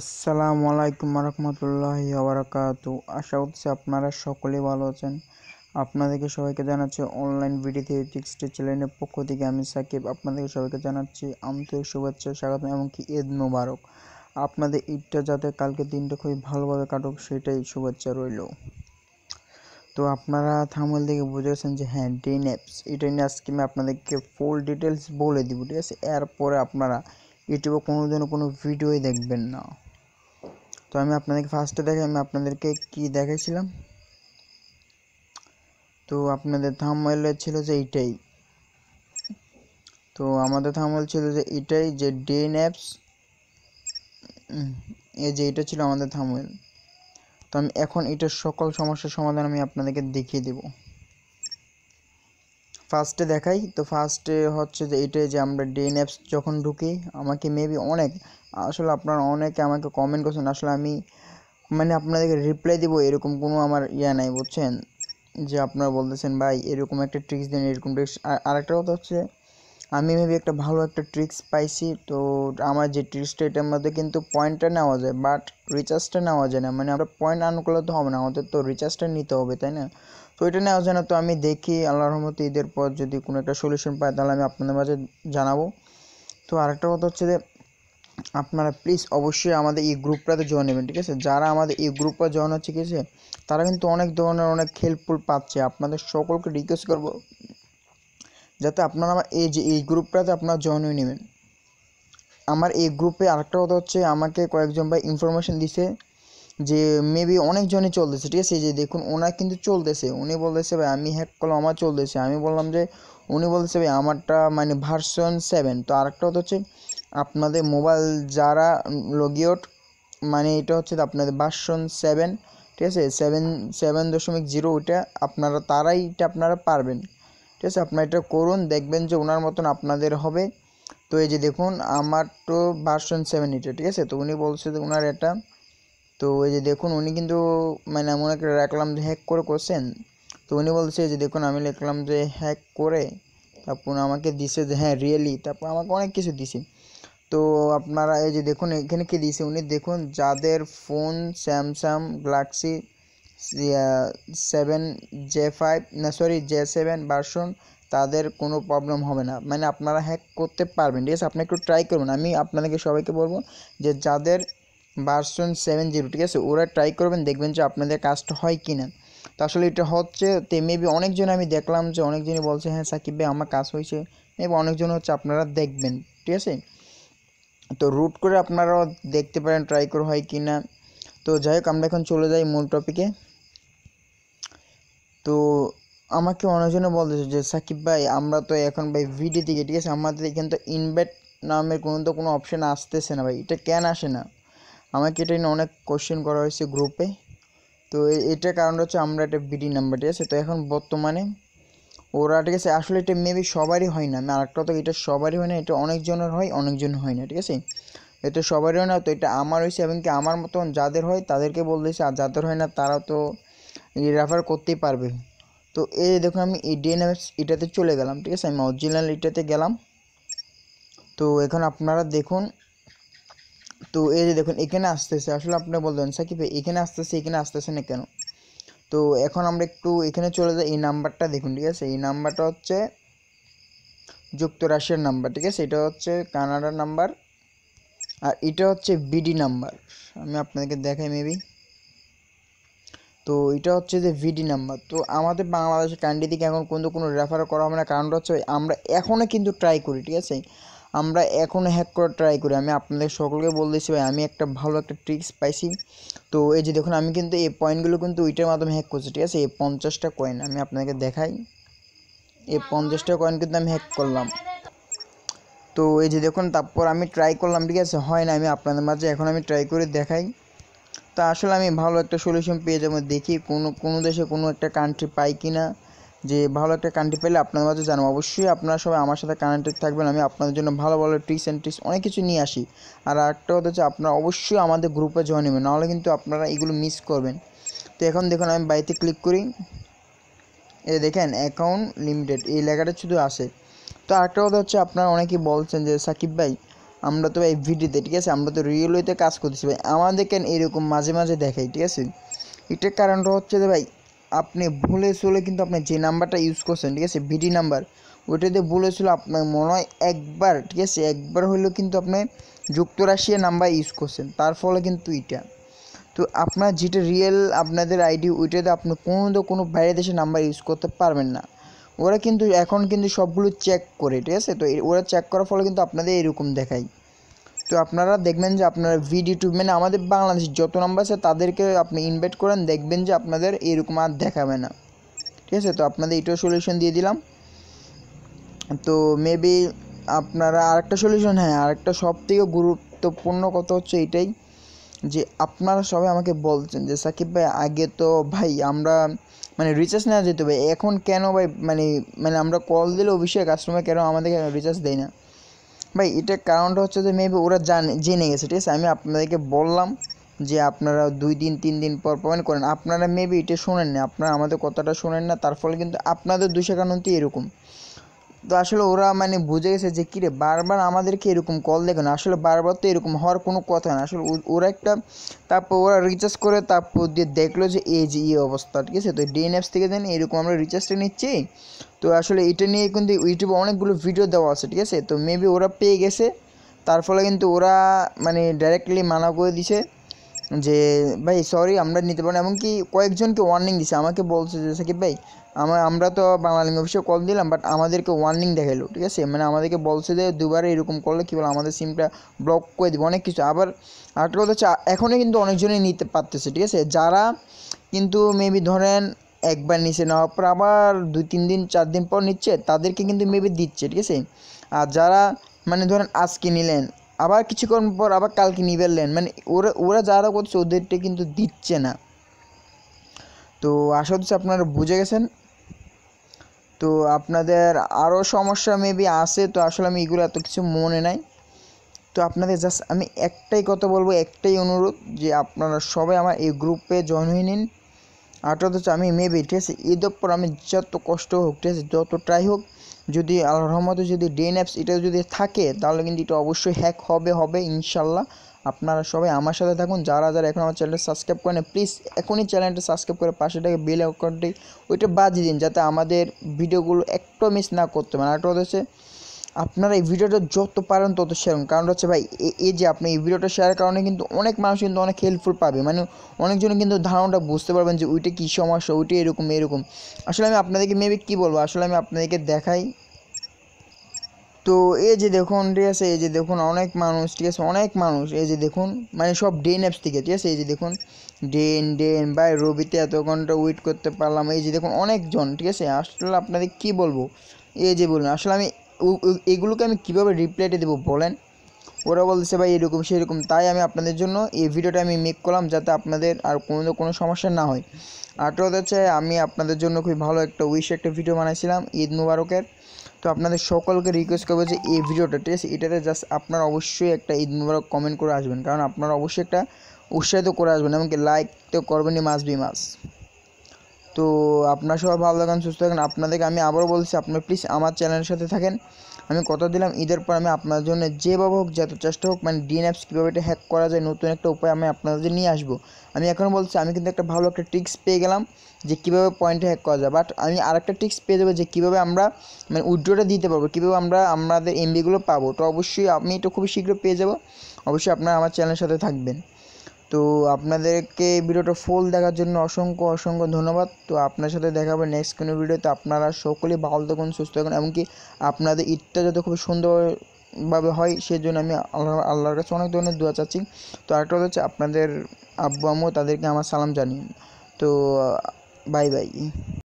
আসসালামু আলাইকুম রহমতুল্লাহি আবরাকাত আশা করছি আপনারা সকলেই ভালো আছেন আপনাদেরকে সবাইকে জানাচ্ছি অনলাইন ভিডিও থিওটিক্সটি চ্যানেলের পক্ষ থেকে আমি সাকিব আপনাদেরকে সবাইকে জানাচ্ছি আন্তরিক শুভেচ্ছা স্বাগত এমনকি ঈদ মুবারক আপনাদের ঈদটা যাতে কালকে দিনটা খুবই ভালোভাবে কাটুক সেটাই শুভেচ্ছা রইল তো আপনারা থামল দেখে বুঝে গেছেন যে হ্যাঁ ড্রিন অ্যাপস এটা নিয়ে আজকে আমি আপনাদেরকে ফুল ডিটেলস বলে দিব ঠিক আছে এরপরে আপনারা ইউটিউবে কোনো দিনও কোনো ভিডিওই দেখবেন না তো আমি আপনাদেরকে ফার্স্টে দেখে আমি আপনাদেরকে কি দেখেছিলাম তো আপনাদের থামওয়েল ছিল যে এইটাই তো আমাদের থামওয়েল ছিল যে এটাই যে ডেন অ্যাপস এই যে এটা ছিল আমাদের থামওয়েল তো আমি এখন এটার সকল সমস্যার সমাধান আমি আপনাদেরকে দেখিয়ে দেব ফার্স্টে দেখাই তো ফার্স্টে হচ্ছে যে এটাই যে আমরা ডেন অ্যাপস যখন ঢুকি আমাকে মেবি অনেক আসলে আপনারা অনেকে আমাকে কমেন্ট করছেন আসলে আমি মানে আপনাদেরকে রিপ্লাই দেবো এরকম কোনো আমার ইয়া নাই বুঝছেন যে আপনারা বলতেছেন ভাই এরকম একটা ট্রিক্স দেন এরকম ট্রিক্স আর একটা কথা হচ্ছে আমি ভেবে একটা ভালো একটা ট্রিক্স পাইছি তো আমার যে ট্রিক্সটা এটার মধ্যে কিন্তু পয়েন্টটা নেওয়া যায় বাট রিচার্জটা নেওয়া যায় না মানে আমরা পয়েন্ট আন করলে তো হবে না আমাদের তো রিচার্জটা নিতে হবে তাই না তো এটা নেওয়া যায় না তো আমি দেখি আল্লাহ রহমত ঈদের পর যদি কোনো একটা সলিউশন পাই তাহলে আমি আপনাদের মাঝে জানাবো তো আরেকটা কথা হচ্ছে যে আপনারা প্লিজ অবশ্যই আমাদের এই গ্রুপটাতে জয়েন নেবেন ঠিক আছে যারা আমাদের এই গ্রুপটা জয়েন হচ্ছে ঠিক আছে তারা কিন্তু অনেক ধরনের অনেক হেল্পফুল পাচ্ছে আপনাদের সকলকে রিকোয়েস্ট করব যাতে আপনারা আমার এই যে এই গ্রুপটাতে আপনারা জয়েন হয়ে নেবেন আমার এই গ্রুপে আরেকটা কথা হচ্ছে আমাকে কয়েকজন ভাই ইনফরমেশান দিছে যে মেবি অনেকজনই চলতেছে ঠিক আছে যে দেখুন ওনার কিন্তু চলতেছে উনি বলতেছে ভাই আমি হ্যাক করলাম আমার চলতেছে আমি বললাম যে উনি বলতেছে ভাই আমারটা মানে ভার্সন সেভেন তো আরেকটা কথা হচ্ছে আপনাদের মোবাইল যারা লগিওট মানে এটা হচ্ছে আপনাদের বাসন সেভেন ঠিক আছে সেভেন সেভেন দশমিক জিরো ওইটা আপনারা তারাই এটা আপনারা পারবেন ঠিক আছে আপনারা এটা করুন দেখবেন যে ওনার মতন আপনাদের হবে তো এই যে দেখুন আমার তো বাসন সেভেন এটা ঠিক আছে তো উনি বলছে যে ওনার এটা তো এই যে দেখুন উনি কিন্তু মানে এমন একটা রাখলাম যে হ্যাক করে করছেন তো উনি বলছে যে দেখুন আমি লিখলাম যে হ্যাক করে তারপর আমাকে দিছে যে হ্যাঁ রিয়েলি তারপর আমাকে অনেক কিছু দিছে তো আপনারা এই যে দেখুন এখানে কি দিয়েছে উনি দেখুন যাদের phone Samsung Galaxy seven J five না সরি জে সেভেন ভার্সন তাদের কোনো প্রবলেম হবে না মানে আপনারা হ্যাক করতে পারবেন ঠিক আছে আপনি একটু ট্রাই করবেন আমি আপনাদেরকে সবাইকে বলবো যে যাদের ভার্সন সেভেন জিরো ঠিক আছে ওরা ট্রাই করবেন দেখবেন যে আপনাদের কাজটা হয় কি না তো আসলে এটা হচ্ছে তে মেবি অনেকজন আমি দেখলাম যে অনেকজনই বলছে হ্যাঁ সাকিব ভাই আমার কাজ হয়েছে মেবি অনেকজন হচ্ছে আপনারা দেখবেন ঠিক আছে তো রুট করে আপনারাও দেখতে পারেন ট্রাই করা হয় কি না তো যাই হোক আমরা এখন চলে যাই মূল টপিকে তো আমাকে অনেকজনে বলতেছে যে সাকিব ভাই আমরা তো এখন ভাই ভিডিও থেকে ঠিক আছে আমাদের এখানে তো ইনভাইট নামের কোনো তো কোনো অপশান আসতেছে না ভাই এটা কেন আসে না আমাকে এটা নিয়ে অনেক কোয়েশ্চেন করা হয়েছে গ্রুপে তো এটার কারণ হচ্ছে আমরা একটা বিডি নাম্বার ঠিক আছে তো এখন বর্তমানে ওরা ঠিক আছে আসলে এটা মেবি সবারই হয় না আমি আরেকটা তো এটা সবারই হয় না এটা অনেকজনের হয় অনেকজন হয় না ঠিক আছে এটা সবারই হয় না তো এটা আমার হয়েছে এবং কি আমার মতন যাদের হয় তাদেরকে বলতেছে আর যাদের হয় না তারা তো রেফার করতেই পারবে তো এই দেখুন আমি ডিএনএমএস এটাতে চলে গেলাম ঠিক আছে আমি অরিজিনাল এটাতে গেলাম তো এখন আপনারা দেখুন তো এই যে দেখুন এখানে আসতেছে আসলে আপনি বলবেন সাকিব এখানে আসতেছে এখানে আসতেছে না কেন তো এখন আমরা একটু এখানে চলে যাই এই নাম্বারটা দেখুন ঠিক আছে এই নাম্বারটা হচ্ছে যুক্তরাষ্ট্রের নাম্বার ঠিক আছে এটা হচ্ছে কানাডার নাম্বার আর এটা হচ্ছে বিডি নাম্বার আমি আপনাদেরকে দেখাই মেবি তো এটা হচ্ছে যে ভিডি নাম্বার তো আমাদের বাংলাদেশের কান্ট্রি থেকে এখন কোনো কোনো রেফার করা হবে না কারণটা হচ্ছে আমরা এখনও কিন্তু ট্রাই করি ঠিক আছে আমরা এখন হ্যাক করার ট্রাই করি আমি আপনাদের সকলকে দিচ্ছি ভাই আমি একটা ভালো একটা ট্রিক্স পাইছি তো এই যে দেখুন আমি কিন্তু এই পয়েন্টগুলো কিন্তু উইটার মাধ্যমে হ্যাক করছি ঠিক আছে এই পঞ্চাশটা কয়েন আমি আপনাকে দেখাই এই পঞ্চাশটা কয়েন কিন্তু আমি হ্যাক করলাম তো এই যে দেখুন তারপর আমি ট্রাই করলাম ঠিক আছে হয় না আমি আপনাদের মাঝে এখন আমি ট্রাই করে দেখাই তা আসলে আমি ভালো একটা সলিউশন পেয়ে যাবো দেখি কোনো কোনো দেশে কোনো একটা কান্ট্রি পাই কি না যে ভালো একটা কান্ট্রি পেলে আপনাদের মাঝে জানবো অবশ্যই আপনারা সবাই আমার সাথে কানেক্টেড থাকবেন আমি আপনাদের জন্য ভালো ভালো ট্রিক্স অ্যান্ড ট্রিক্স অনেক কিছু নিয়ে আসি আর একটা কথা হচ্ছে আপনারা অবশ্যই আমাদের গ্রুপে জয়েন নেবেন নাহলে কিন্তু আপনারা এগুলো মিস করবেন তো এখন দেখুন আমি বাড়িতে ক্লিক করি এ দেখেন অ্যাকাউন্ট লিমিটেড এই লেখাটা শুধু আসে তো আরেকটা কথা হচ্ছে আপনারা অনেকেই বলছেন যে সাকিব ভাই আমরা তো এই ভিডিওতে ঠিক আছে আমরা তো রিয়েলওয়েতে কাজ করতেছি ভাই আমাদের কেন এরকম মাঝে মাঝে দেখাই ঠিক আছে এটার কারণটা হচ্ছে যে ভাই আপনি ভুলে চলে কিন্তু আপনি যে নাম্বারটা ইউজ করছেন ঠিক আছে ভিডি নাম্বার দিয়ে ভুল হয়েছিল আপনার মনে হয় একবার ঠিক আছে একবার হলেও কিন্তু আপনি যুক্তরাশিয়া নাম্বার ইউজ করছেন তার ফলে কিন্তু এটা তো আপনার যেটা রিয়েল আপনাদের আইডি ওইটাতে আপনি কোনো তো কোনো বাইরের দেশের নাম্বার ইউজ করতে পারবেন না ওরা কিন্তু এখন কিন্তু সবগুলো চেক করে ঠিক আছে তো ওরা চেক করার ফলে কিন্তু আপনাদের এরকম দেখায় তো আপনারা দেখবেন যে আপনারা ভিডিও টু মানে আমাদের বাংলাদেশের যত নাম্বার আছে তাদেরকে আপনি ইনভাইট করেন দেখবেন যে আপনাদের এরকম আর দেখাবে না ঠিক আছে তো আপনাদের এটাও সলিউশন দিয়ে দিলাম তো মেবি আপনারা আরেকটা সলিউশন হ্যাঁ আরেকটা সব থেকে গুরুত্বপূর্ণ কথা হচ্ছে এটাই যে আপনারা সবাই আমাকে বলছেন যে সাকিব ভাই আগে তো ভাই আমরা মানে রিচার্জ নেওয়া যেত ভাই এখন কেন ভাই মানে মানে আমরা কল দিলে অভিষেক কাস্টমার কেন আমাদেরকে রিচার্জ দেয় না ভাই এটা কারণটা হচ্ছে যে মেবি ওরা জানে জেনে গেছে ঠিক আছে আমি আপনাদেরকে বললাম যে আপনারা দুই দিন তিন দিন পর পয়েন্ট মানে করেন আপনারা মেবি এটা শোনেন না আপনারা আমাদের কথাটা শোনেন না তার ফলে কিন্তু আপনাদের দুই একান্নটি এরকম তো আসলে ওরা মানে বুঝে গেছে যে কিরে বারবার আমাদেরকে এরকম কল দেখে না আসলে বারবার তো এরকম হওয়ার কোনো কথা না আসলে ওরা একটা তারপর ওরা রিচার্জ করে তারপর দিয়ে দেখলো যে এই যে ইয়ে অবস্থা ঠিক আছে তো ডিএন অ্যাপস থেকে দেন এরকম আমরা রিচার্জটা নিচ্ছি তো আসলে এটা নিয়ে কিন্তু ইউটিউবে অনেকগুলো ভিডিও দেওয়া আছে ঠিক আছে তো মেবি ওরা পেয়ে গেছে তার ফলে কিন্তু ওরা মানে ডাইরেক্টলি মানা করে দিছে যে ভাই সরি আমরা নিতে পারি এমনকি কয়েকজনকে ওয়ার্নিং দিছে আমাকে বলছে যে সাকিব ভাই আমার আমরা তো বাংলা অফিসে কল দিলাম বাট আমাদেরকে ওয়ার্নিং দেখালো ঠিক আছে মানে আমাদেরকে বলছে যে দুবার এরকম করলে কী বলে আমাদের সিমটা ব্লক করে দেবো অনেক কিছু আবার আরেকটা কথা হচ্ছে এখনও কিন্তু অনেকজনই নিতে পারতেছে ঠিক আছে যারা কিন্তু মেবি ধরেন একবার নিচে নেওয়ার পর আবার দুই তিন দিন চার দিন পর নিচ্ছে তাদেরকে কিন্তু মেবি দিচ্ছে ঠিক আছে আর যারা মানে ধরেন আজকে নিলেন আবার কিছুক্ষণ পর আবার কালকে নিবেলেন মানে ওরা ওরা যারা করছে ওদেরটা কিন্তু দিচ্ছে না তো আশা হচ্ছে আপনারা বুঝে গেছেন তো আপনাদের আরও সমস্যা মেবি আছে তো আসলে আমি এগুলো এত কিছু মনে নাই তো আপনাদের জাস্ট আমি একটাই কথা বলবো একটাই অনুরোধ যে আপনারা সবাই আমার এই গ্রুপে জয়েন হয়ে নিন আর হচ্ছে আমি মেবি ঠিক আছে ঈদের পর আমি যত কষ্ট হোক ঠিক আছে যত ট্রাই হোক যদি আল্লাহ রহমতে যদি ডেন অ্যাপস এটা যদি থাকে তাহলে কিন্তু এটা অবশ্যই হ্যাক হবে হবে ইনশাল্লাহ আপনারা সবাই আমার সাথে থাকুন যারা যারা এখন আমার চ্যানেলটা সাবস্ক্রাইব করেন প্লিজ এখনই চ্যানেলটা সাবস্ক্রাইব করে পাশে থেকে বেল অ্যাকাউন্টটি ওইটা বাজিয়ে দিন যাতে আমাদের ভিডিওগুলো একটু মিস না করতে পারেন একটা হচ্ছে আপনারা এই ভিডিওটা যত পারেন তত শেয়ার কারণ হচ্ছে ভাই এই যে আপনি এই ভিডিওটা শেয়ার কারণে কিন্তু অনেক মানুষ কিন্তু অনেক হেল্পফুল পাবে মানে অনেকজন কিন্তু ধারণাটা বুঝতে পারবেন যে ওইটা কী সমস্যা ওইটা এরকম এরকম আসলে আমি আপনাদেরকে মেবি কী বলবো আসলে আমি আপনাদেরকে দেখাই তো এই যে দেখুন ঠিক আছে এই যে দেখুন অনেক মানুষ ঠিক আছে অনেক মানুষ এই যে দেখুন মানে সব ডেন অ্যাপস থেকে ঠিক আছে এই যে দেখুন ডেন ডেন বাই রবিতে এত ঘন্টা ওয়েট করতে পারলাম এই যে দেখুন অনেকজন ঠিক আছে আসলে আপনাদের কি বলবো এই যে বলুন আসলে আমি এগুলোকে আমি কীভাবে রিপ্লাইটে দেবো বলেন ওরা বলছে ভাই এরকম সেরকম তাই আমি আপনাদের জন্য এই ভিডিওটা আমি মেক করলাম যাতে আপনাদের আর কোনো কোনো সমস্যা না হয় আঠেরো হচ্ছে আমি আপনাদের জন্য খুবই ভালো একটা উইশ একটা ভিডিও বানাইছিলাম ঈদ মুবারকের তো আপনাদের সকলকে রিকোয়েস্ট করবো যে এই ভিডিওটা ঠিক আছে এটাতে জাস্ট আপনারা অবশ্যই একটা ঈদ মুবারক কমেন্ট করে আসবেন কারণ আপনারা অবশ্যই একটা উৎসাহিত করে আসবেন এমনকি লাইক তো করবেনই মাস বি মাস তো আপনার সবাই ভালো থাকেন সুস্থ থাকেন আপনাদেরকে আমি আবারও বলছি আপনার প্লিজ আমার চ্যানেলের সাথে থাকেন আমি কথা দিলাম ঈদের পর আমি আপনার জন্য যেভাবে হোক যত চেষ্টা হোক মানে ডিএন অ্যাপস কীভাবে এটা হ্যাক করা যায় নতুন একটা উপায় আমি আপনাদের নিয়ে আসবো আমি এখন বলছি আমি কিন্তু একটা ভালো একটা ট্রিক্স পেয়ে গেলাম যে কীভাবে পয়েন্টে হ্যাক করা যায় বাট আমি আরেকটা ট্রিক্স পেয়ে যাবো যে কীভাবে আমরা মানে উইড্রোটা দিতে পারবো কীভাবে আমরা আমাদের এমবিগুলো পাবো তো অবশ্যই আমি এটা খুব শীঘ্র পেয়ে যাবো অবশ্যই আপনারা আমার চ্যানেলের সাথে থাকবেন তো আপনাদেরকে এই ভিডিওটা ফুল দেখার জন্য অসংখ্য অসংখ্য ধন্যবাদ তো আপনার সাথে দেখা হবে নেক্সট কোনো ভিডিওতে আপনারা সকলেই ভালো থাকুন সুস্থ থাকুন এমনকি আপনাদের ঈদটা যাতে খুব সুন্দরভাবে হয় সেই জন্য আমি আল্লাহ আল্লাহর কাছে অনেক ধরনের দোয়া চাচ্ছি তো আরেকটা হচ্ছে আপনাদের আব্বু আম্মু তাদেরকে আমার সালাম জানিয়ে তো বাই বাই